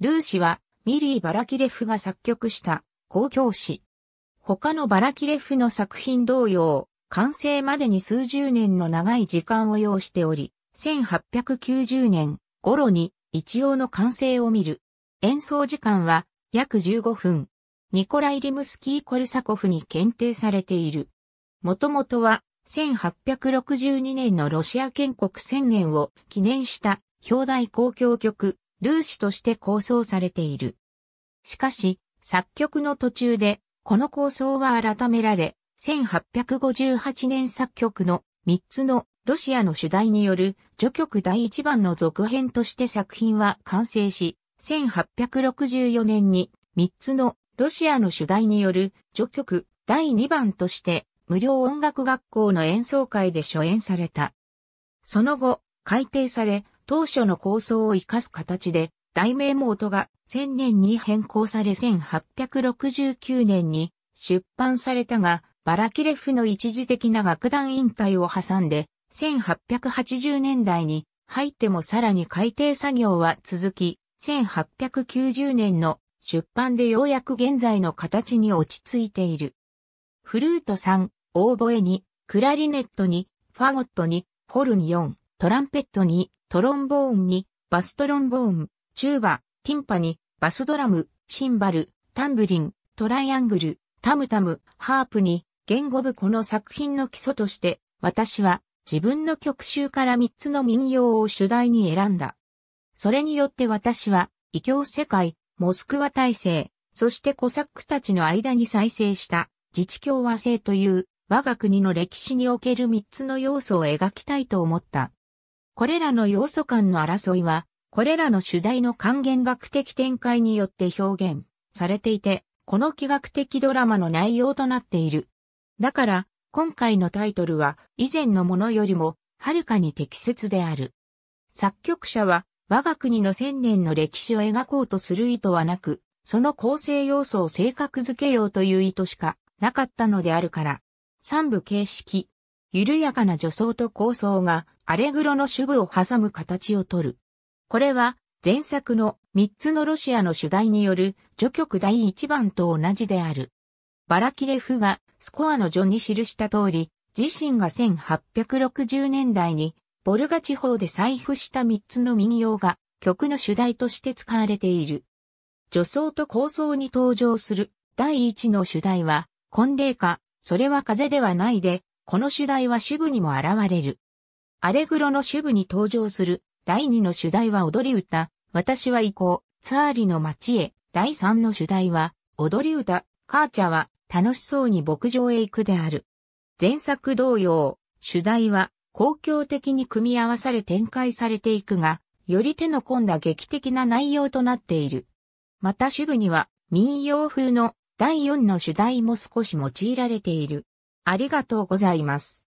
ルーシはミリー・バラキレフが作曲した公共詩。他のバラキレフの作品同様、完成までに数十年の長い時間を要しており、1890年頃に一応の完成を見る。演奏時間は約15分。ニコライ・リムスキー・コルサコフに検定されている。もともとは1862年のロシア建国1000年を記念した表題公共曲ルーシとして構想されている。しかし、作曲の途中で、この構想は改められ、1858年作曲の3つのロシアの主題による序曲第1番の続編として作品は完成し、1864年に3つのロシアの主題による序曲第2番として無料音楽学校の演奏会で初演された。その後、改訂され、当初の構想を生かす形で、題名元が1000年に変更され1869年に出版されたが、バラキレフの一時的な楽団引退を挟んで、1880年代に入ってもさらに改訂作業は続き、1890年の出版でようやく現在の形に落ち着いている。フルート3、オーボエに、クラリネットに、ファゴットに、ホルン4。トランペットに、トロンボーンに、バストロンボーン、チューバ、ティンパに、バスドラム、シンバル、タンブリン、トライアングル、タムタム、ハープに、言語部この作品の基礎として、私は自分の曲集から3つの民謡を主題に選んだ。それによって私は、異教世界、モスクワ体制、そしてコサックたちの間に再生した自治共和制という我が国の歴史における3つの要素を描きたいと思った。これらの要素間の争いは、これらの主題の還元学的展開によって表現されていて、この気学的ドラマの内容となっている。だから、今回のタイトルは以前のものよりもはるかに適切である。作曲者は我が国の千年の歴史を描こうとする意図はなく、その構成要素を性格づけようという意図しかなかったのであるから。三部形式、緩やかな助走と構想がアレグロの主部を挟む形をとる。これは前作の3つのロシアの主題による序曲第1番と同じである。バラキレフがスコアの序に記した通り、自身が1860年代にボルガ地方で採布した3つの民謡が曲の主題として使われている。助走と構想に登場する第一の主題は、婚礼歌、それは風ではないで、この主題は主部にも現れる。アレグロの主部に登場する第二の主題は踊り歌、私は行こう、ツァーリの街へ、第三の主題は踊り歌、カーチャは楽しそうに牧場へ行くである。前作同様、主題は公共的に組み合わされ展開されていくが、より手の込んだ劇的な内容となっている。また主部には民謡風の第四の主題も少し用いられている。ありがとうございます。